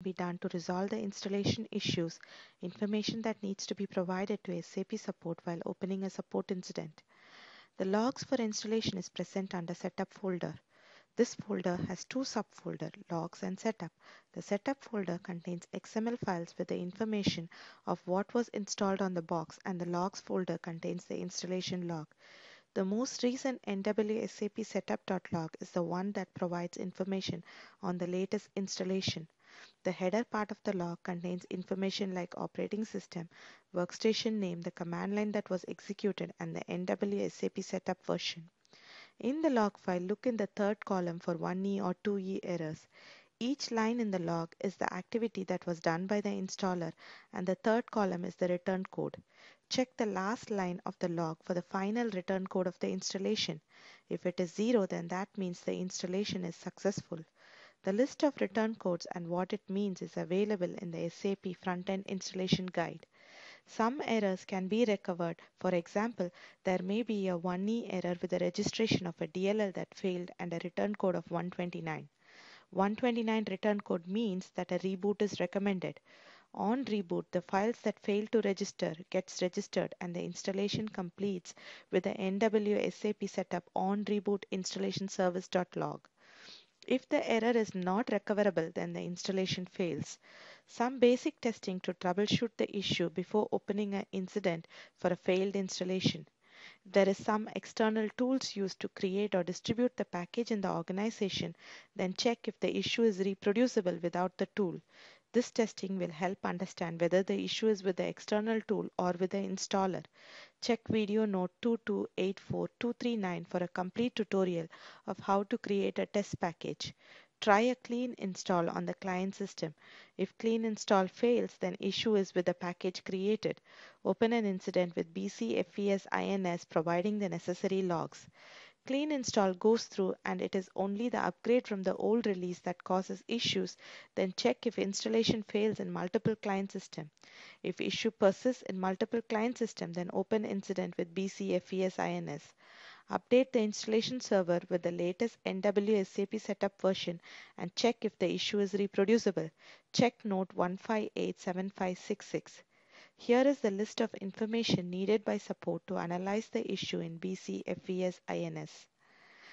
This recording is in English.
be done to resolve the installation issues, information that needs to be provided to SAP support while opening a support incident. The logs for installation is present under setup folder. This folder has two subfolders, logs and setup. The setup folder contains XML files with the information of what was installed on the box and the logs folder contains the installation log. The most recent NWSAP setup.log is the one that provides information on the latest installation. The header part of the log contains information like operating system, workstation name, the command line that was executed, and the NWA SAP setup version. In the log file, look in the third column for 1E or 2E errors. Each line in the log is the activity that was done by the installer and the third column is the return code. Check the last line of the log for the final return code of the installation. If it is zero, then that means the installation is successful. The list of return codes and what it means is available in the SAP Frontend Installation Guide. Some errors can be recovered. For example, there may be a 1E error with the registration of a DLL that failed and a return code of 129. 129 return code means that a reboot is recommended. On reboot, the files that fail to register gets registered and the installation completes with the NWSAP setup on reboot installation service.log. If the error is not recoverable, then the installation fails. Some basic testing to troubleshoot the issue before opening an incident for a failed installation. There is some external tools used to create or distribute the package in the organization, then check if the issue is reproducible without the tool. This testing will help understand whether the issue is with the external tool or with the installer. Check video note 2284239 for a complete tutorial of how to create a test package. Try a clean install on the client system. If clean install fails, then issue is with the package created. Open an incident with BCFES INS providing the necessary logs clean install goes through and it is only the upgrade from the old release that causes issues, then check if installation fails in multiple client system. If issue persists in multiple client system, then open incident with BCFESINS. Update the installation server with the latest NWSAP setup version and check if the issue is reproducible. Check note 1587566. Here is the list of information needed by support to analyze the issue in BCFES INS.